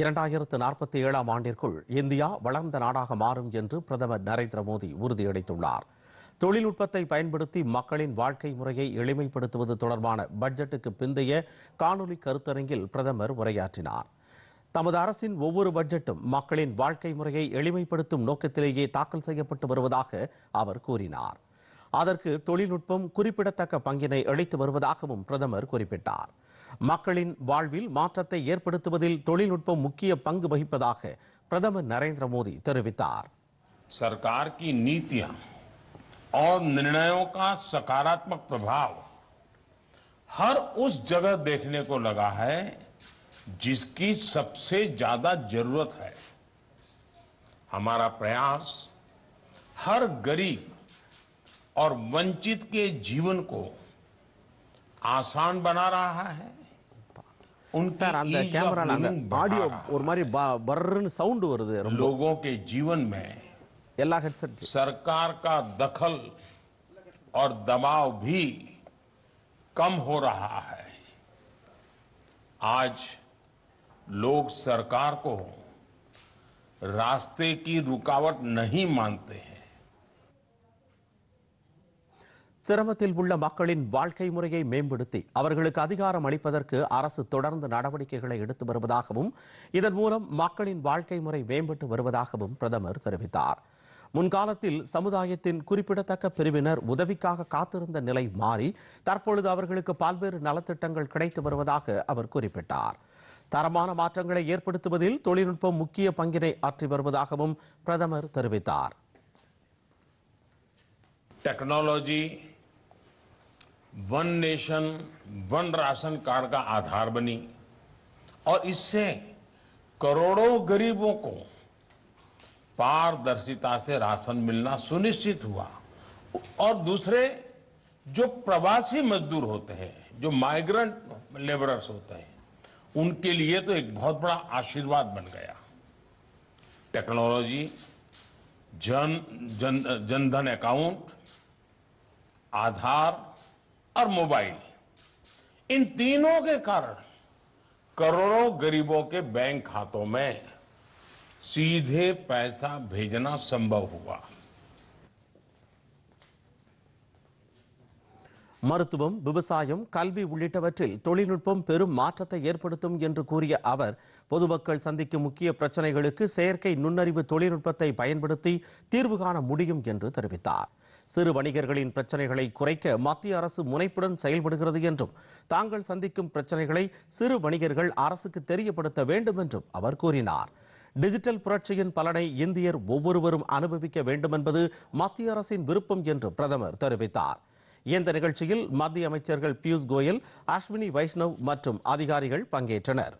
இரண்டாயிரத்து நாற்பத்தி ஏழாம் ஆண்டிற்குள் இந்தியா வளர்ந்த நாடாக மாறும் என்று பிரதமர் நரேந்திர மோடி உறுதியளித்துள்ளார் தொழில்நுட்பத்தை பயன்படுத்தி மக்களின் வாழ்க்கை முறையை எளிமைப்படுத்துவது தொடர்பான பட்ஜெட்டுக்கு பிந்தைய காணொலி கருத்தரங்கில் பிரதமர் உரையாற்றினார் தமது அரசின் ஒவ்வொரு பட்ஜெட்டும் மக்களின் வாழ்க்கை முறையை எளிமைப்படுத்தும் நோக்கத்திலேயே தாக்கல் செய்யப்பட்டு வருவதாக அவர் கூறினார் அதற்கு தொழில்நுட்பம் குறிப்பிடத்தக்க பங்கினை அளித்து வருவதாகவும் பிரதமர் குறிப்பிட்டார் மக்களின் வாழ்வில் மாற்றத்தை ஏற்படுத்துவதில் தொழில்நுட்பம் முக்கிய பங்கு வகிப்பதாக பிரதமர் नरेंद्र मोदी தெரிவித்தார் सरकार की नीतियां और निर्णयों का सकारात्मक प्रभाव हर उस जगह देखने को लगा है जिसकी सबसे ज्यादा जरूरत है हमारा प्रयास हर गरीब और वंचित के जीवन को आसान बना रहा है कैमरा लोगों के जीवन में सरकार का दखल और दबाव भी कम हो रहा है आज लोग सरकार को रास्ते की रुकावट नहीं मानते சிரமத்தில் உள்ள மக்களின் வாழ்க்கை முறையை மேம்படுத்தி அவர்களுக்கு அதிகாரம் அளிப்பதற்கு அரசு தொடர்ந்து நடவடிக்கைகளை எடுத்து வருவதாகவும் இதன் மூலம் மக்களின் வாழ்க்கை முறை மேம்பட்டு வருவதாகவும் பிரதமர் தெரிவித்தார் முன்காலத்தில் சமுதாயத்தின் குறிப்பிடத்தக்க பிரிவினர் உதவிக்காக காத்திருந்த நிலை மாறி தற்பொழுது அவர்களுக்கு பல்வேறு நலத்திட்டங்கள் கிடைத்து வருவதாக அவர் குறிப்பிட்டார் தரமான மாற்றங்களை ஏற்படுத்துவதில் தொழில்நுட்பம் முக்கிய பங்கினை ஆற்றி வருவதாகவும் பிரதமர் தெரிவித்தார் technology one nation one ration card का आधार बनी और इससे करोड़ों गरीबों को पारदर्शिता से राशन मिलना सुनिश्चित हुआ और दूसरे जो प्रवासी मजदूर होते हैं जो माइग्रेंट लेबरर्स होते हैं उनके लिए तो एक बहुत बड़ा आशीर्वाद बन गया टेक्नोलॉजी जन जन जनधन अकाउंट आधार ஆர் மொபைல் इन 3 के कारण करोड़ों गरीबों के बैंक खातों में सीधे पैसा भेजना संभव हुआ ம ฤ துவம் விபசயம் கல்வி உள்ளிட்டவற்றில் தொழில்நுட்ப பெரும் மாற்றத்தை ஏற்படுத்தும் என்று கூறியவர் பொதுமக்கள் சந்திக்கும் முக்கிய பிரச்சனைகளுக்கு செயற்கை நுண்ணறிவு தொழில்நுட்பத்தை பயன்படுத்தி தீர்வு காண முடியும் என்று தெரிவித்தார் சிறு வணிகர்களின் பிரச்சனைகளை குறைக்க மத்திய அரசு முனைப்புடன் செயல்படுகிறது என்றும் தாங்கள் சந்திக்கும் பிரச்சனைகளை சிறு வணிகர்கள் அரசுக்கு தெரியப்படுத்த வேண்டும் என்றும் அவர் கூறினார் டிஜிட்டல் புரட்சியின் பலனை இந்தியர் ஒவ்வொருவரும் அனுபவிக்க வேண்டும் என்பது மத்திய அரசின் விருப்பம் என்று பிரதமர் தெரிவித்தார் இந்த நிகழ்ச்சியில் மத்திய அமைச்சர்கள் பியூஷ் கோயல் அஸ்வினி வைஷ்ணவ் மற்றும் அதிகாரிகள் பங்கேற்றனர்